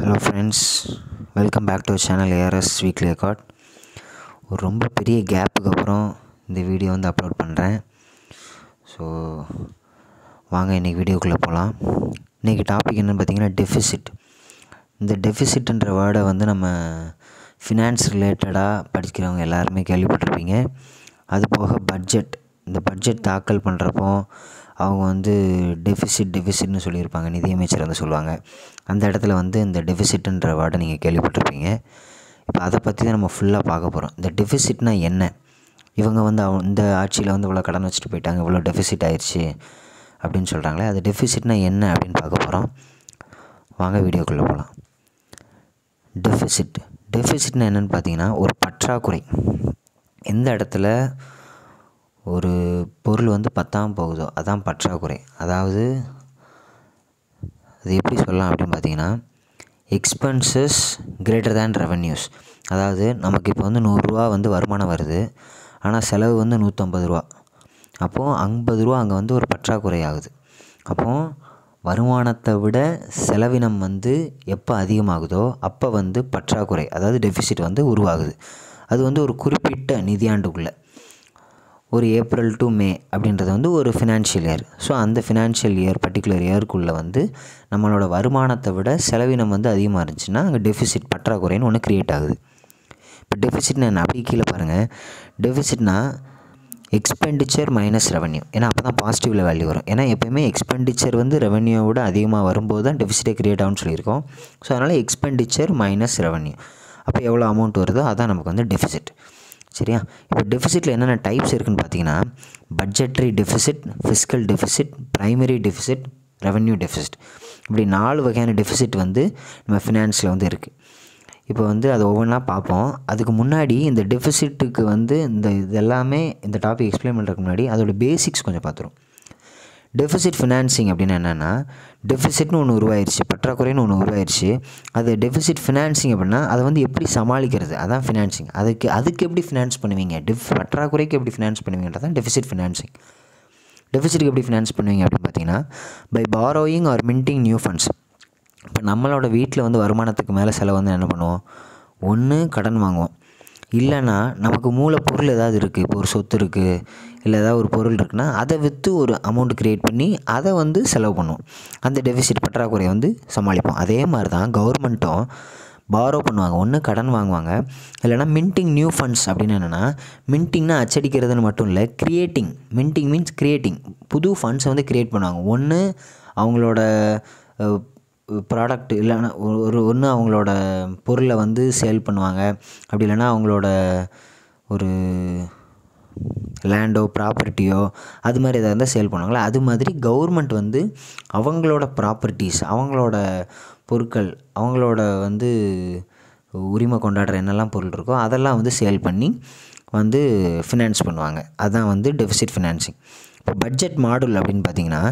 hello friends welcome back to channel ARS weekly record ஒரு ரொம்ப பெரிய கேப்புக்கு அப்புறம் இந்த வீடியோ வந்து அப்லோட் பண்ணுறேன் ஸோ வாங்க இன்றைக்கி வீடியோக்குள்ளே போகலாம் இன்றைக்கி டாபிக் என்னென்னு பார்த்தீங்கன்னா டெஃபிசிட் இந்த டெஃபிசிட்ன்ற வேர்டை வந்து நம்ம ஃபினான்ஸ் ரிலேட்டடாக படிக்கிறவங்க எல்லாருமே கேள்விப்பட்டிருப்பீங்க அது போக பட்ஜெட் இந்த பட்ஜெட் தாக்கல் பண்ணுறப்போ அவங்க வந்து டெஃபிசிட் டெஃபிசிட்னு சொல்லியிருப்பாங்க நிதியமைச்சர் வந்து சொல்லுவாங்க அந்த இடத்துல வந்து இந்த டெஃபிசிட்டுன்ற வார்டை நீங்கள் கேள்விப்பட்டிருப்பீங்க இப்போ அதை பற்றி தான் நம்ம ஃபுல்லாக பார்க்க போகிறோம் இந்த டெஃபிசிட்னா என்ன இவங்க வந்து அவ இந்த ஆட்சியில் வந்து இவ்வளோ கடன் வச்சுட்டு போயிட்டாங்க இவ்வளோ டெஃபிசிட் ஆயிடுச்சு அப்படின்னு சொல்கிறாங்களே அது டெஃபிசிட்னா என்ன அப்படின்னு பார்க்க போகிறோம் வாங்க வீடியோக்குள்ளே போகலாம் டெஃபிசிட் டெஃபிசிட்னா என்னென்னு பார்த்தீங்கன்னா ஒரு பற்றாக்குறை எந்த இடத்துல ஒரு பொருள் வந்து பத்தாமல் போகுதோ அதான் பற்றாக்குறை அதாவது அது எப்படி சொல்லலாம் அப்படின்னு பார்த்தீங்கன்னா எக்ஸ்பென்சஸ் கிரேட்டர் தேன் ரெவன்யூஸ் அதாவது நமக்கு இப்போ வந்து நூறுரூவா வந்து வருமானம் வருது ஆனால் செலவு வந்து நூற்றம்பது ரூபா அப்போது ஐம்பது ரூபா அங்கே வந்து ஒரு பற்றாக்குறை ஆகுது அப்போது வருமானத்தை விட செலவினம் வந்து எப்போ அதிகமாகுதோ அப்போ வந்து பற்றாக்குறை அதாவது டெஃபிசிட் வந்து உருவாகுது அது வந்து ஒரு குறிப்பிட்ட நிதியாண்டுக்குள்ளே ஒரு ஏப்ரல் டு மே அப்படின்றது வந்து ஒரு ஃபினான்ஷியல் இயர் ஸோ அந்த ஃபினான்ஷியல் இயர் பர்டிகுலர் இயருக்குள்ளே வந்து நம்மளோட வருமானத்தை விட செலவினம் வந்து அதிகமாக இருந்துச்சுன்னா அங்கே டெஃபிசிட் பற்றாக்குறைன்னு ஒன்று க்ரியேட் ஆகுது இப்போ டெஃபிசிட்னா என்ன அப்படி கீழே பாருங்கள் டெஃபிசிட்னா எக்ஸ்பெண்டிச்சர் மைனஸ் ரெவன்யூ ஏன்னா அப்போ தான் பாசிட்டிவில் வேல்யூ வரும் ஏன்னா எப்போயுமே எக்ஸ்பெண்டிச்சர் வந்து ரெவன்யூ விட அதிகமாக வரும்போது தான் டெஃபிசிட்டே க்ரியேட் ஆகும்னு சொல்லியிருக்கோம் ஸோ அதனால் எக்ஸ்பெண்டிச்சர் மைனஸ் ரெவன்யூ அப்போ எவ்வளோ அமௌண்ட் வருதோ அதான் நமக்கு வந்து டெஃபிசிட் சரியா இப்போ டெஃபிசிட்டில் என்னென்ன டைப்ஸ் இருக்குதுன்னு பார்த்தீங்கன்னா budgetary deficit fiscal deficit primary deficit revenue deficit இப்படி நாலு வகையான டெஃபிசிட் வந்து நம்ம ஃபினான்ஸில் வந்து இருக்குது இப்போ வந்து அது ஒவ்வொன்றா பார்ப்போம் அதுக்கு முன்னாடி இந்த டெஃபிசிட்டுக்கு வந்து இந்த இதெல்லாமே இந்த டாபிக் எக்ஸ்பிளைன் பண்ணுறதுக்கு முன்னாடி அதோடய பேசிக்ஸ் கொஞ்சம் பார்த்துரும் டெஃபிசிட் ஃபினான்சிங் அப்படின்னு என்னென்னா டெஃபிசிட்னு ஒன்று உருவாயிருச்சு பற்றாக்குறைன்னு ஒன்று உருவாயிருச்சு அது டெஃபிசிட் ஃபினான்சிங் அப்படின்னா அதை வந்து எப்படி சமாளிக்கிறது அதான் ஃபினான்சிங் அதுக்கு அதுக்கு எப்படி ஃபினான்ஸ் பண்ணுவீங்க டெஃப் பற்றாக்குறைக்கு எப்படி ஃபினான்ஸ் பண்ணுவீங்கன்றது தான் டெஃபிசிட் ஃபினான்சிங் டெஃபிசிட்டுக்கு எப்படி ஃபினான்ஸ் பண்ணுவீங்க அப்படின்னு பார்த்தீங்கன்னா by borrowing or minting new funds இப்போ நம்மளோட வீட்டில் வந்து வருமானத்துக்கு மேலே செலவு வந்து என்ன பண்ணுவோம் ஒன்று கடன் வாங்குவோம் இல்லைன்னா நமக்கு மூலப்பொருள் ஏதாவது இருக்குது இப்போ ஒரு சொத்து இருக்குது இல்லை ஏதாவது ஒரு பொருள் இருக்குன்னா அதை விற்று ஒரு அமௌண்ட் க்ரியேட் பண்ணி அதை வந்து செலவு பண்ணுவோம் அந்த டெபிசிட் பற்றாக்குறையை வந்து சமாளிப்போம் அதே மாதிரி தான் கவர்மெண்ட்டும் பாரோ பண்ணுவாங்க ஒன்று கடன் வாங்குவாங்க இல்லைனா மின்டிங் நியூ ஃபண்ட்ஸ் அப்படின்னு என்னென்னா மின்டிங்னா அச்சடிக்கிறதுன்னு மட்டும் இல்லை க்ரியேட்டிங் மின்ட்டிங் மீன்ஸ் க்ரியேட்டிங் புது ஃபண்ட்ஸை வந்து க்ரியேட் பண்ணுவாங்க ஒன்று அவங்களோட ப்ராடக்ட் இல்லைன்னா ஒரு ஒன்று அவங்களோட பொருளை வந்து சேல் பண்ணுவாங்க அப்படி இல்லைன்னா அவங்களோட ஒரு லேண்டோ ப்ராப்பர்ட்டியோ அது மாதிரி எதாக இருந்தால் சேல் பண்ணுவாங்களே அது மாதிரி கவர்மெண்ட் வந்து அவங்களோட ப்ராப்பர்ட்டிஸ் அவங்களோட பொருட்கள் அவங்களோட வந்து உரிமை கொண்டாடுற என்னெல்லாம் பொருள் இருக்கோ அதெல்லாம் வந்து சேல் பண்ணி வந்து ஃபினான்ஸ் பண்ணுவாங்க அதுதான் வந்து டெஃபிசிட் ஃபினான்சிங் இப்போ பட்ஜெட் மாடல் அப்படின்னு பார்த்திங்கன்னா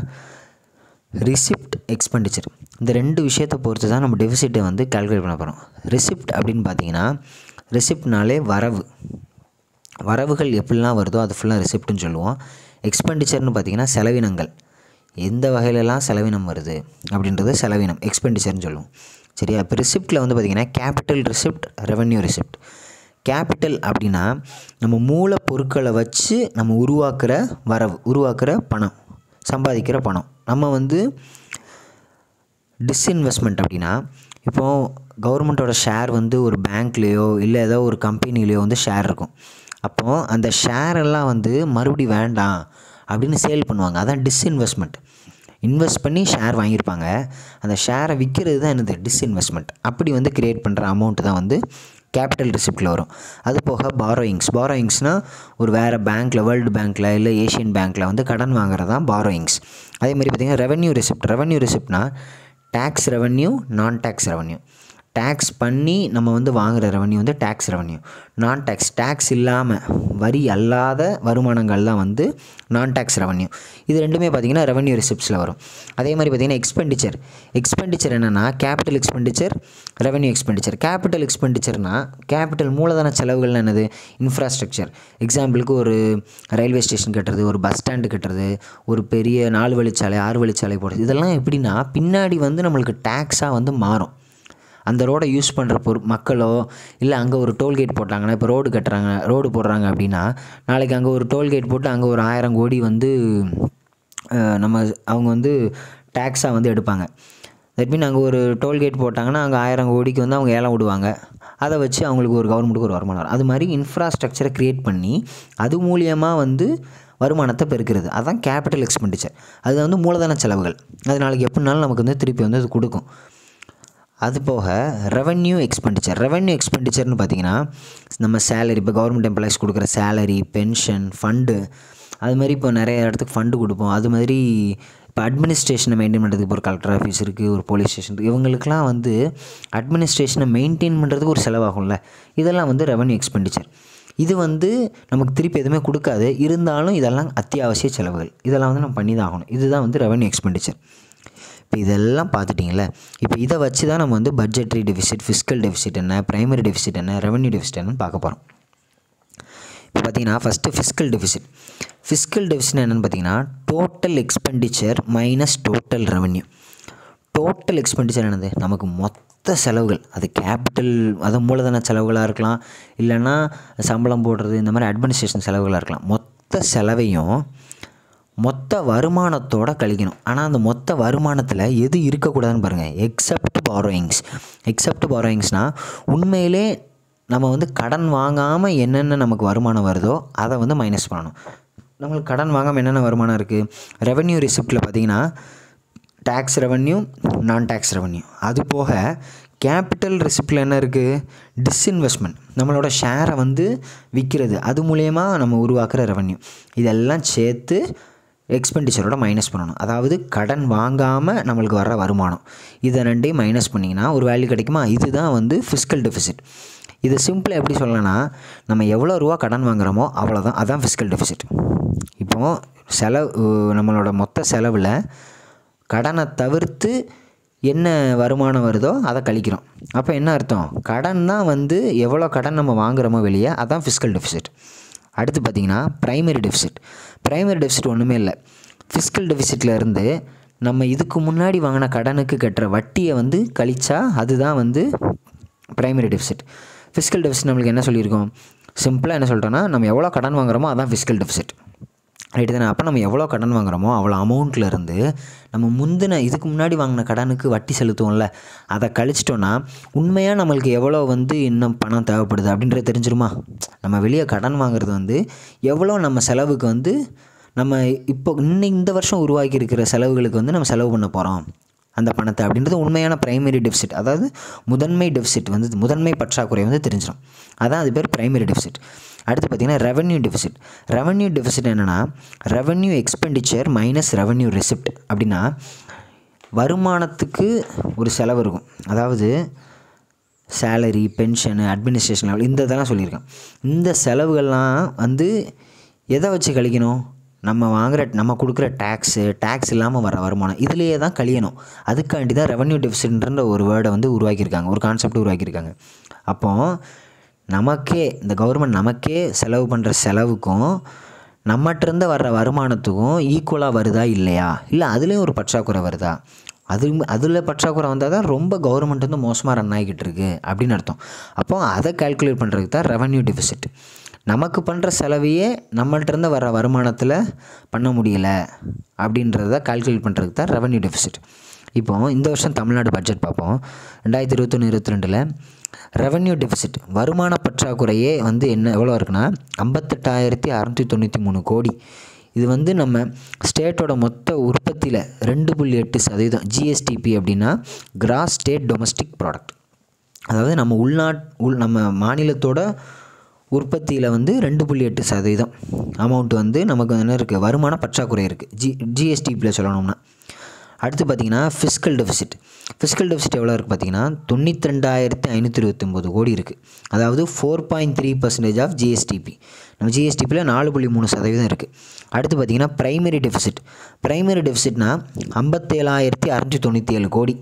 ரிசிப்ட் எக்ஸ்பெண்டிச்சர் இந்த ரெண்டு விஷயத்தை பொறுத்து தான் நம்ம டெபிசிட்டை வந்து கால்குலேட் பண்ண போகிறோம் ரிசிப்ட் அப்படின்னு பார்த்தீங்கன்னா ரிசிப்ட்னாலே வரவு வரவுகள் எப்படிலாம் வருதோ அது ஃபுல்லாக ரிசிப்ட்னு சொல்லுவோம் எக்ஸ்பெண்டிச்சர்னு பார்த்திங்கன்னா செலவினங்கள் எந்த வகையிலலாம் செலவினம் வருது அப்படின்றது செலவினம் எக்ஸ்பெண்டிச்சர்னு சொல்லுவோம் சரியா இப்போ ரிசிப்ட்டில் வந்து பார்த்திங்கன்னா capital receipt revenue receipt capital அப்படின்னா நம்ம மூலப்பொருட்களை வச்சு நம்ம உருவாக்குற வரவு உருவாக்குற பணம் சம்பாதிக்கிற பணம் நம்ம வந்து டிஸ்இன்வெஸ்ட்மெண்ட் அப்படின்னா இப்போது கவர்மெண்ட்டோட ஷேர் வந்து ஒரு பேங்க்லேயோ இல்லை ஏதோ ஒரு கம்பெனிலேயோ வந்து ஷேர் இருக்கும் அப்போது அந்த ஷேர் எல்லாம் வந்து மறுபடி வேண்டாம் அப்படின்னு சேல் பண்ணுவாங்க அதான் டிஸ்இன்வெஸ்ட்மெண்ட் இன்வெஸ்ட் பண்ணி ஷேர் வாங்கியிருப்பாங்க அந்த ஷேரை விற்கிறது தான் என்னது டிஸ்இன்வெஸ்ட்மெண்ட் அப்படி வந்து க்ரியேட் பண்ணுற அமௌண்ட்டு தான் வந்து கேபிட்டல் ரிசிப்டில் வரும் அது போக பாரோயிங்ஸ் பாரோயிங்ஸ்னால் ஒரு வேறு பேங்க்கில் வேர்ல்டு பேங்க்கில் இல்லை ஏஷியன் பேங்க்கில் வந்து கடன் வாங்குறது தான் பாரோயிங்ஸ் அதே மாதிரி பார்த்திங்கன்னா ரெவன்யூ ரிசிப்ட் ரெவன்யூ ரிசிப்ட்னா tax revenue non tax revenue tax பண்ணி நம்ம வந்து வாங்குகிற ரெவன்யூ வந்து tax revenue non tax tax இல்லாமல் வரி அல்லாத வருமானங்கள் தான் வந்து நான் டேக்ஸ் ரெவன்யூ இது ரெண்டுமே பார்த்திங்கன்னா ரெவன்யூ ரிசிப்ட்ஸில் வரும் அதே மாதிரி பார்த்திங்கன்னா எக்ஸ்பெண்டிச்சர் எக்ஸ்பெண்டிச்சர் என்னென்னா கேபிட்டல் எக்ஸ்பெண்டிச்சர் ரெவன்யூ எக்ஸ்பெண்டிச்சர் கேபிட்டல் எக்ஸ்பெண்டிச்சர்னா கேபிட்டல் மூலதன செலவுகள் என்னது இன்ஃப்ராஸ்ட்ரக்சர் எக்ஸாம்பிளுக்கு ஒரு ரயில்வே ஸ்டேஷன் கட்டுறது ஒரு பஸ் ஸ்டாண்டு கட்டுறது ஒரு பெரிய நாலு வழிச்சாலை ஆறு வழிச்சாலை போடுறது இதெல்லாம் எப்படின்னா பின்னாடி வந்து நம்மளுக்கு டேக்ஸாக வந்து மாறும் அந்த ரோடை யூஸ் பண்ணுற பொரு மக்களோ இல்லை அங்கே ஒரு டோல்கேட் போட்டாங்கன்னா இப்போ ரோடு கட்டுறாங்க ரோடு போடுறாங்க அப்படின்னா நாளைக்கு அங்கே ஒரு டோல்கேட் போட்டு அங்கே ஒரு ஆயிரம் கோடி வந்து நம்ம அவங்க வந்து டேக்ஸாக வந்து எடுப்பாங்க தட் மீன் அங்கே ஒரு டோல்கேட் போட்டாங்கன்னா அங்கே ஆயிரம் கோடிக்கு வந்து அவங்க ஏலம் விடுவாங்க அதை வச்சு அவங்களுக்கு ஒரு கவர்மெண்ட்டுக்கு ஒரு வருமானம் வரும் அது மாதிரி இன்ஃப்ராஸ்ட்ரக்சரை க்ரியேட் பண்ணி அது மூலியமாக வந்து வருமானத்தை பெருக்கிறது அதுதான் கேபிட்டல் எக்ஸ்பெண்டிச்சர் அது வந்து மூலதன செலவுகள் அது நாளைக்கு எப்படினாலும் நமக்கு வந்து திருப்பி வந்து அது கொடுக்கும் அது போக ரெவன்யூ எக்ஸ்பெண்டிச்சர் ரெவன்யூ எக்ஸ்பெண்டிச்சர்னு பார்த்திங்கன்னா நம்ம சேலரி இப்போ கவர்மெண்ட் எம்ப்ளாய்ஸ் கொடுக்குற சேலரி பென்ஷன் ஃபண்டு அது மாதிரி இப்போ நிறைய இடத்துக்கு ஃபண்டு கொடுப்போம் அது மாதிரி இப்போ அட்மினிஸ்ட்ரேஷனை மெயின்டைன் பண்ணுறதுக்கு ஒரு கலெக்டர் ஆஃபீஸ் இருக்குது ஒரு போலீஸ் ஸ்டேஷன் இருக்குது இவங்களுக்குலாம் வந்து அட்மினிஸ்ட்ரேஷனை மெயின்டைன் பண்ணுறதுக்கு ஒரு செலவாகும்ல இதெல்லாம் வந்து ரெவன்யூ எக்ஸ்பெண்டிச்சர் இது வந்து நமக்கு திருப்பி எதுவுமே கொடுக்காது இருந்தாலும் இதெல்லாம் அத்தியாவசிய செலவுகள் இதெல்லாம் வந்து நம்ம பண்ணி தான் ஆகணும் இதுதான் வந்து ரெவன்யூ எக்ஸ்பெண்டிச்சர் இப்போ இதெல்லாம் பார்த்துட்டிங்களே இப்போ இதை வச்சு தான் நம்ம வந்து பட்ஜெட்ரி டெஃபிசிட் ஃபிஸ்கல் டெஃபிசிட் என்ன ப்ரைமரி டெஃபிசிட் என்ன ரெவன்யூ டெஃபிசிட் என்னன்னு பார்க்க போகிறோம் இப்போ பார்த்தீங்கன்னா first fiscal deficit fiscal deficit என்னென்னு பார்த்தீங்கன்னா total expenditure minus total revenue total expenditure என்னது நமக்கு மொத்த செலவுகள் அது கேபிட்டல் அது மூலதன செலவுகளாக இருக்கலாம் இல்லைன்னா சம்பளம் போடுறது இந்த மாதிரி அட்மினிஸ்ட்ரேஷன் செலவுகளாக இருக்கலாம் மொத்த செலவையும் மொத்த வருமானத்தோடு கழிக்கணும் ஆனால் அந்த மொத்த வருமானத்தில் எது இருக்கக்கூடாதுன்னு பாருங்கள் எக்ஸப்ட் பாரோயிங்ஸ் எக்ஸப்ட் பாரோயிங்ஸ்னால் உண்மையிலே நம்ம வந்து கடன் வாங்காமல் என்னென்ன நமக்கு வருமானம் வருதோ அதை வந்து மைனஸ் பண்ணணும் நம்மளுக்கு கடன் வாங்காமல் என்னென்ன வருமானம் இருக்குது ரெவன்யூ ரிசிப்டில் பார்த்திங்கன்னா tax revenue non tax revenue அது போக கேபிட்டல் ரிசிப்டில் என்ன இருக்குது டிஸ்இன்வெஸ்ட்மெண்ட் நம்மளோட ஷேரை வந்து விற்கிறது அது மூலயமா நம்ம உருவாக்குற ரெவன்யூ இதெல்லாம் சேர்த்து எக்ஸ்பெண்டிச்சரோட மைனஸ் பண்ணணும் அதாவது கடன் வாங்காமல் நம்மளுக்கு வர்ற வருமானம் இதை ரெண்டையும் மைனஸ் பண்ணிங்கன்னா ஒரு வேல்யூ கிடைக்குமா இதுதான் வந்து ஃபிஸ்கல் டெஃபிசிட் இதை சிம்பிளாக எப்படி சொல்லணும்னா நம்ம எவ்வளோ ரூபா கடன் வாங்குகிறோமோ அவ்வளோதான் அதான் ஃபிஸ்கல் டெஃபிசிட் இப்போது செலவு நம்மளோட மொத்த செலவில் கடனை தவிர்த்து என்ன வருமானம் வருதோ அதை கழிக்கிறோம் அப்போ என்ன அர்த்தம் கடன் தான் வந்து எவ்வளோ கடன் நம்ம வாங்குகிறோமோ வெளியே அதான் ஃபிஸ்கல் டெஃபிசிட் அடுத்து பார்த்திங்கன்னா ப்ரைமரி டெஃபிசிட் ப்ரைமரி டெஃபிசிட் ஒன்றுமே இல்லை ஃபிஸ்கல் டெஃபிசிட்டில் இருந்து நம்ம இதுக்கு முன்னாடி வாங்கின கடனுக்கு கட்டுற வட்டியை வந்து கழிச்சா அதுதான் வந்து ப்ரைமரி டெஃபிசிட் ஃபிஸ்கல் டெஃபிசிட் நம்மளுக்கு என்ன சொல்லியிருக்கோம் சிம்பிளாக என்ன சொல்கிறோன்னா நம்ம எவ்வளோ கடன் வாங்குகிறோமோ அதான் ஃபிஸ்கல் டெஃபிசிட் ரைட்டு தானே அப்போ நம்ம எவ்வளோ கடன் வாங்குகிறோமோ அவ்வளோ அமௌண்ட்லேருந்து நம்ம முந்தின இதுக்கு முன்னாடி வாங்கின கடனுக்கு வட்டி செலுத்துவோம்ல அதை கழிச்சிட்டோன்னா உண்மையாக நம்மளுக்கு எவ்வளோ வந்து இன்னும் பணம் தேவைப்படுது அப்படின்றது தெரிஞ்சிருமா நம்ம வெளியே கடன் வாங்குறது வந்து எவ்வளோ நம்ம செலவுக்கு வந்து நம்ம இப்போ இன்னும் இந்த வருஷம் உருவாக்கி இருக்கிற செலவுகளுக்கு வந்து நம்ம செலவு பண்ண போகிறோம் அந்த பணத்தை அப்படின்றது உண்மையான ப்ரைமரி டெபிசிட் அதாவது முதன்மை டெபிசிட் வந்து முதன்மை பற்றாக்குறை வந்து தெரிஞ்சிடும் அதான் அது பேர் ப்ரைமரி டெபிசிட் அடுத்து பார்த்திங்கன்னா ரெவன்யூ டெஃபிசிட் ரெவன்யூ டெஃபிசிட் என்னென்னா revenue expenditure minus revenue receipt அப்படின்னா வருமானத்துக்கு ஒரு செலவு இருக்கும் அதாவது சேலரி பென்ஷனு அட்மினிஸ்ட்ரேஷன் லெவல் இந்த இதெல்லாம் சொல்லியிருக்கேன் இந்த செலவுகள்லாம் வந்து எதை வச்சு கழிக்கணும் நம்ம வாங்குகிற நம்ம கொடுக்குற டேக்ஸு டேக்ஸ் இல்லாமல் வர வருமானம் இதுலேயே தான் கழியணும் அதுக்காண்டி தான் ரெவன்யூ டெஃபிசிட்ன்ற ஒரு வேர்டை வந்து உருவாக்கியிருக்காங்க ஒரு கான்செப்ட் உருவாக்கியிருக்காங்க அப்போது நமக்கே இந்த கவர்மெண்ட் நமக்கே செலவு பண்ணுற செலவுக்கும் நம்மகிட்டருந்து வர்ற வருமானத்துக்கும் ஈக்குவலாக வருதா இல்லையா இல்லை அதுலேயும் ஒரு பற்றாக்குறை வருதா அது அதில் பற்றாக்குறை வந்தால் தான் ரொம்ப கவர்மெண்ட் வந்து மோசமாக ரன் ஆகிக்கிட்டு இருக்கு அப்படின்னு அர்த்தம் அப்போ அதை கால்குலேட் பண்ணுறதுக்கு தான் ரெவன்யூ டெபிசிட் நமக்கு பண்ணுற செலவையே நம்மள்கிட்டருந்து வர வருமானத்தில் பண்ண முடியலை அப்படின்றத கால்குலேட் பண்ணுறதுக்கு தான் ரெவன்யூ டெபிசிட் இப்போ இந்த வருஷம் தமிழ்நாடு பட்ஜெட் பார்ப்போம் ரெண்டாயிரத்தி இருபத்தொன்று இருபத்தி ரெண்டில் ரெவன்யூ டெபிசிட் வருமான பற்றாக்குறையே வந்து என்ன எவ்வளோ இருக்குன்னா ஐம்பத்தெட்டாயிரத்தி அறநூற்றி தொண்ணூற்றி மூணு கோடி இது வந்து நம்ம ஸ்டேட்டோட மொத்த உற்பத்தியில் ரெண்டு புள்ளி எட்டு சதவீதம் ஜிஎஸ்டிபி அப்படின்னா கிராஸ் ஸ்டேட் டொமஸ்டிக் ப்ராடக்ட் அதாவது நம்ம உள்நாட் உள் நம்ம மாநிலத்தோட உற்பத்தியில் வந்து ரெண்டு புள்ளி எட்டு சதவீதம் அமௌண்ட் வந்து நமக்கு என்ன இருக்குது வருமான பற்றாக்குறை இருக்குது ஜி ஜிஎஸ்டிபியில் சொல்லணும்னா அடுத்து பார்த்திங்கன்னா ஃபிஸ்கல் டெஃபிசிட் ஃபிஸ்கல் டெஃபிசிட் எவ்வளோ இருக்குது பார்த்திங்கன்னா தொண்ணூற்றி ரெண்டாயிரத்தி ஐநூற்றி இருபத்தொம்போது கோடி இருக்குது அதாவது four point three percentage of GSDP நம்ம ஜிஎஸ்டிபியில் நாலு புள்ளி மூணு சதவீதம் இருக்குது அடுத்து பார்த்திங்கன்னா ப்ரைமரி டெஃபிசிட் ப்ரைமரி டெஃபிசிட்னா ஐம்பத்தேழாயிரத்தி அறநூற்றி தொண்ணூற்றி ஏழு கோடி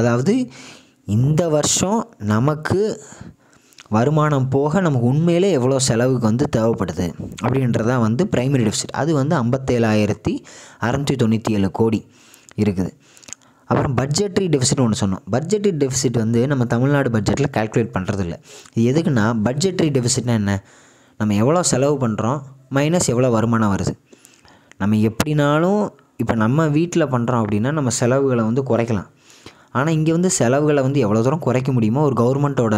அதாவது இந்த வருஷம் நமக்கு வருமானம் போக நமக்கு உண்மையிலே எவ்வளோ செலவுக்கு வந்து தேவைப்படுது அப்படின்றதான் வந்து ப்ரைமரி டெஃபிசிட் அது வந்து ஐம்பத்தேழாயிரத்தி அறநூற்றி தொண்ணூற்றி ஏழு கோடி இருக்குது அப்புறம் பட்ஜெட்ரி டெஃபிசிட் ஒன்று சொன்னோம் பட்ஜெட்ரி டெஃபிசிட் வந்து நம்ம தமிழ்நாடு பட்ஜெட்டில் கால்குலேட் பண்ணுறது இல்லை இது எதுக்குன்னா பட்ஜெட்ரி டெஃபிசிட்னா என்ன நம்ம எவ்வளோ செலவு பண்ணுறோம் மைனஸ் எவ்வளோ வருமானம் வருது நம்ம எப்படினாலும் இப்போ நம்ம வீட்டில் பண்ணுறோம் அப்படின்னா நம்ம செலவுகளை வந்து குறைக்கலாம் ஆனால் இங்கே வந்து செலவுகளை வந்து எவ்வளோ தூரம் குறைக்க முடியுமோ ஒரு கவர்மெண்ட்டோட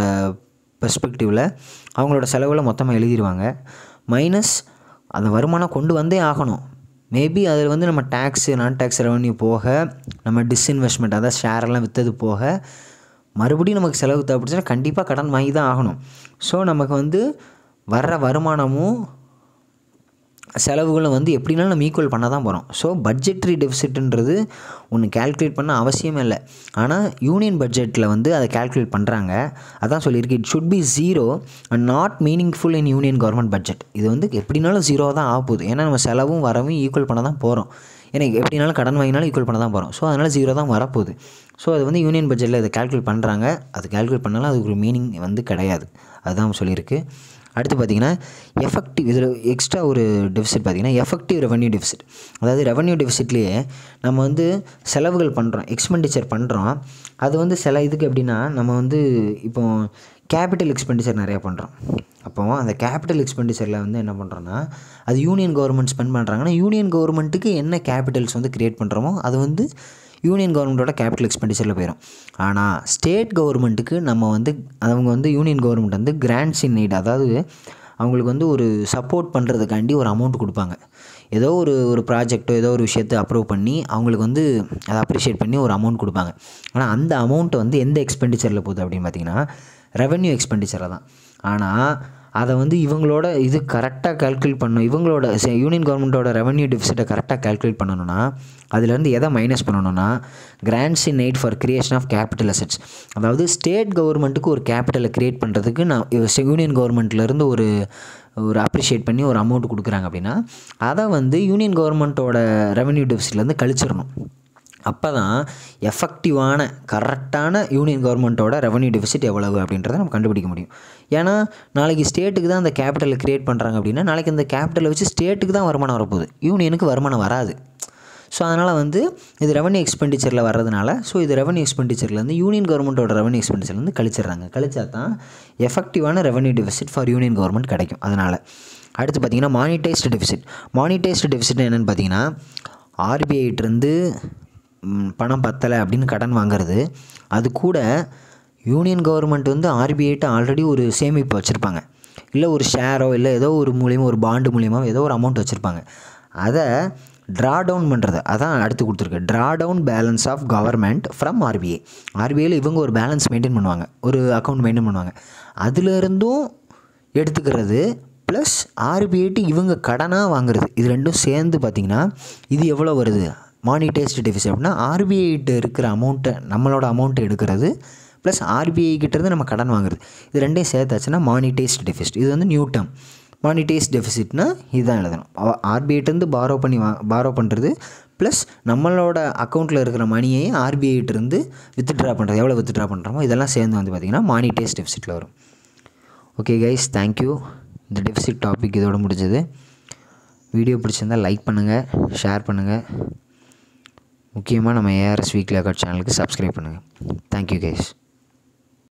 பெர்ஸ்பெக்டிவில் அவங்களோட செலவுகளை மொத்தமாக எழுதிடுவாங்க மைனஸ் அந்த வருமானம் கொண்டு வந்தே ஆகணும் மேபி அதில் வந்து நம்ம டேக்ஸு நான் டேக்ஸ் ரெவன்யூ போக நம்ம டிஸ்இன்வெஸ்ட்மெண்ட் அதாவது ஷேரெல்லாம் விற்றது போக மறுபடியும் நமக்கு செலவு தேவைப்படுச்சுன்னா கண்டிப்பாக கடன் வாங்கி தான் ஆகணும் ஸோ நமக்கு வந்து வர்ற வருமானமும் செலவுகளை வந்து எப்படினாலும் நம்ம ஈக்குவல் பண்ண தான் போகிறோம் ஸோ பட்ஜெட்ரி டெஃபிசிட்டுன்றது ஒன்று கேல்குலேட் பண்ண அவசியமே இல்லை ஆனால் யூனியன் பட்ஜெட்டில் வந்து அதை கேல்குலேட் பண்ணுறாங்க அதான் சொல்லியிருக்கு it should be zero and not meaningful in union government budget இது வந்து எப்படினாலும் ஜீரோ தான் ஆக போகுது ஏன்னா நம்ம செலவும் வரவும் ஈக்குவல் பண்ண தான் போகிறோம் எனக்கு எப்படினாலும் கடன் வாங்கினாலும் ஈக்குவல் பண்ண தான் போகிறோம் ஸோ அதனால் ஜீரோ தான் வரப்போகுது ஸோ அது வந்து யூனியன் பட்ஜெட்டில் இதை கேல்குலேட் பண்ணுறாங்க அது கேல்குலேட் பண்ணாலும் அதுக்கு ஒரு மீனிங் வந்து கிடையாது அதுதான் சொல்லியிருக்கு அடுத்து பார்த்திங்கன்னா எஃபெக்டிவ் இதில் எக்ஸ்ட்ரா ஒரு டெபிசிட் பார்த்திங்கன்னா எஃபெக்டிவ் ரெவன்யூ டெபிசிட் அதாவது ரெவன்யூ டெபிசிட்லேயே நம்ம வந்து செலவுகள் பண்ணுறோம் எக்ஸ்பெண்டிச்சர் பண்ணுறோம் அது வந்து சில இதுக்கு எப்படின்னா நம்ம வந்து இப்போ கேபிட்டல் எக்ஸ்பெண்டிச்சர் நிறையா பண்ணுறோம் அப்போது அந்த கேபிட்டல் எக்ஸ்பெண்டிச்சரில் வந்து என்ன பண்ணுறோன்னா அது யூனியன் கவர்மெண்ட் ஸ்பெண்ட் பண்ணுறாங்கன்னா யூனியன் கவர்மெண்ட்டுக்கு என்ன கேபிட்டல்ஸ் வந்து க்ரியேட் பண்ணுறோமோ அது வந்து யூனியன் கவர்மெண்ட்டோட கேபிட்டல் எக்ஸ்பெண்டிச்சரில் போயிடும் ஆனால் ஸ்டேட் கவர்மெண்ட்டுக்கு நம்ம வந்து அவங்க வந்து யூனியன் கவர்மெண்ட் வந்து கிராண்ட்ஸ் இன் நீட் அதாவது அவங்களுக்கு வந்து ஒரு சப்போர்ட் பண்ணுறதுக்காண்டி ஒரு அமௌண்ட் கொடுப்பாங்க ஏதோ ஒரு ஒரு ப்ராஜெக்டோ ஏதோ ஒரு விஷயத்தை அப்ரூவ் பண்ணி அவங்களுக்கு வந்து அதை அப்ரிஷியேட் பண்ணி ஒரு அமௌண்ட் கொடுப்பாங்க ஆனால் அந்த அமௌண்ட்டை வந்து எந்த எக்ஸ்பெண்டிச்சரில் போகுது அப்படின்னு பார்த்தீங்கன்னா ரெவென்யூ எக்ஸ்பெண்டிச்சரில் தான் ஆனால் அதை வந்து இவங்களோட இது கரெக்டாக கால்குலேட் பண்ணணும் இவங்களோட யூனியன் கவர்மெண்ட்டோட ரெவன்யூ டெஃபிசிட்டை கரெக்டாக கால்குலேட் பண்ணணும்னா அதுலேருந்து எதை மைனஸ் பண்ணணும்னா grants in night for creation of capital assets அதாவது ஸ்டேட் கவர்மெண்ட்டுக்கு ஒரு கேபிட்டலை க்ரியேட் பண்ணுறதுக்கு நான் யூனியன் கவர்மெண்ட்லேருந்து ஒரு ஒரு அப்ரிஷியேட் பண்ணி ஒரு அமௌண்ட் கொடுக்குறாங்க அப்படின்னா அதை வந்து யூனியன் கவர்மெண்ட்டோட ரெவன்யூ டெஃபிசிட்லேருந்து கழிச்சிடணும் அப்போ தான் எஃபெக்டிவான கரெக்டான யூனியன் கவர்மெண்ட்டோட ரெவன்யூ டெஃபிசிட் எவ்வளவு அப்படின்றத நம்ம கண்டுபிடிக்க முடியும் ஏன்னா நாளைக்கு ஸ்டேட்டுக்கு தான் அந்த கேபிட்டலை க்ரியேட் பண்ணுறாங்க அப்படின்னா நாளைக்கு அந்த கேபிட்டலை வச்சு ஸ்டேட்டுக்கு தான் வருமானம் வரப்போகுது யூனியனுக்கு வருமானம் வராது ஸோ அதனால் வந்து இது ரெவன்யூ எக்ஸ்பெண்டிச்சரில் வர்றதுனால ஸோ இது ரெவன்யூ எக்ஸ்பெண்டிச்சர்லேருந்து யூனியன் கவர்மெண்ட்டோட ரெவன்யூ எக்ஸ்பெண்டிச்சர்லேருந்து கழிச்சிடுறாங்க கழிச்சா தான் எஃபெக்டிவான revenue deficit for union government கிடைக்கும் அதனால் அடுத்து பார்த்திங்கன்னா மானிட்டைஸ்டு டெஃபிசிட் மானிட்டைஸ்டு டெஃபிசிட் என்னென்னு பார்த்தீங்கன்னா ஆர்பிஐட்டிருந்து பணம் பத்தலை அப்படின்னு கடன் வாங்குறது அது கூட யூனியன் கவர்மெண்ட் வந்து ஆர்பிஐட்டு ஆல்ரெடி ஒரு சேமிப்பு வச்சுருப்பாங்க இல்லை ஒரு ஷேரோ இல்லை ஏதோ ஒரு மூலியமாக ஒரு பாண்டு மூலியமாக ஏதோ ஒரு அமௌண்ட் வச்சுருப்பாங்க அதை ட்ரா டவுன் பண்ணுறது அதான் அடுத்து கொடுத்துருக்கு draw down balance of government from RBI ஆர்பிஐயில் இவங்க ஒரு பேலன்ஸ் மெயின்டைன் பண்ணுவாங்க ஒரு அக்கௌண்ட் மெயின்டைன் பண்ணுவாங்க அதுலேருந்தும் எடுத்துக்கிறது ப்ளஸ் ஆர்பிஐட்டு இவங்க கடனாக வாங்குறது இது ரெண்டும் சேர்ந்து பார்த்திங்கன்னா இது எவ்வளோ வருது டேஸ்ட் டிவிஸ் அப்படின்னா ஆர்பிஐகிட்ட இருக்கிற அமௌண்ட்டை நம்மளோட அமௌண்ட்டை எடுக்கிறது ப்ளஸ் ஆர்பிஐ கிட்டேருந்து நம்ம கடன் வாங்குறது இது ரெண்டையும் சேர்த்தாச்சுன்னா டேஸ்ட் டெஃபிசிட் இது வந்து நியூ டேர்ம் டேஸ்ட் டெஃபிசிட்னா இதுதான் எழுதணும் ஆர்பிஐட்டேருந்து பாரோ பண்ணி வா பாரோ பண்ணுறது ப்ளஸ் நம்மளோட அக்கௌண்ட்டில் இருக்கிற மணியை ஆர்பிஐட்டேருந்து வித்ட்ரா பண்ணுறது எவ்வளோ வித்ட்ரா பண்ணுறோமோ இதெல்லாம் சேர்ந்து வந்து பார்த்திங்கன்னா டேஸ்ட் டெஃபிசிட்டில் வரும் ஓகே கைஸ் தேங்க்யூ இந்த டெஃபிசிட் டாபிக் இதோட முடிஞ்சது வீடியோ பிடிச்சிருந்தால் லைக் பண்ணுங்கள் ஷேர் பண்ணுங்கள் முக்கியமாக நம்ம ஏஆர்எஸ் வீக்லி அக்கட் சேனலுக்கு சப்ஸ்கிரைப் பண்ணுங்கள் தேங்க்யூ கேஷ்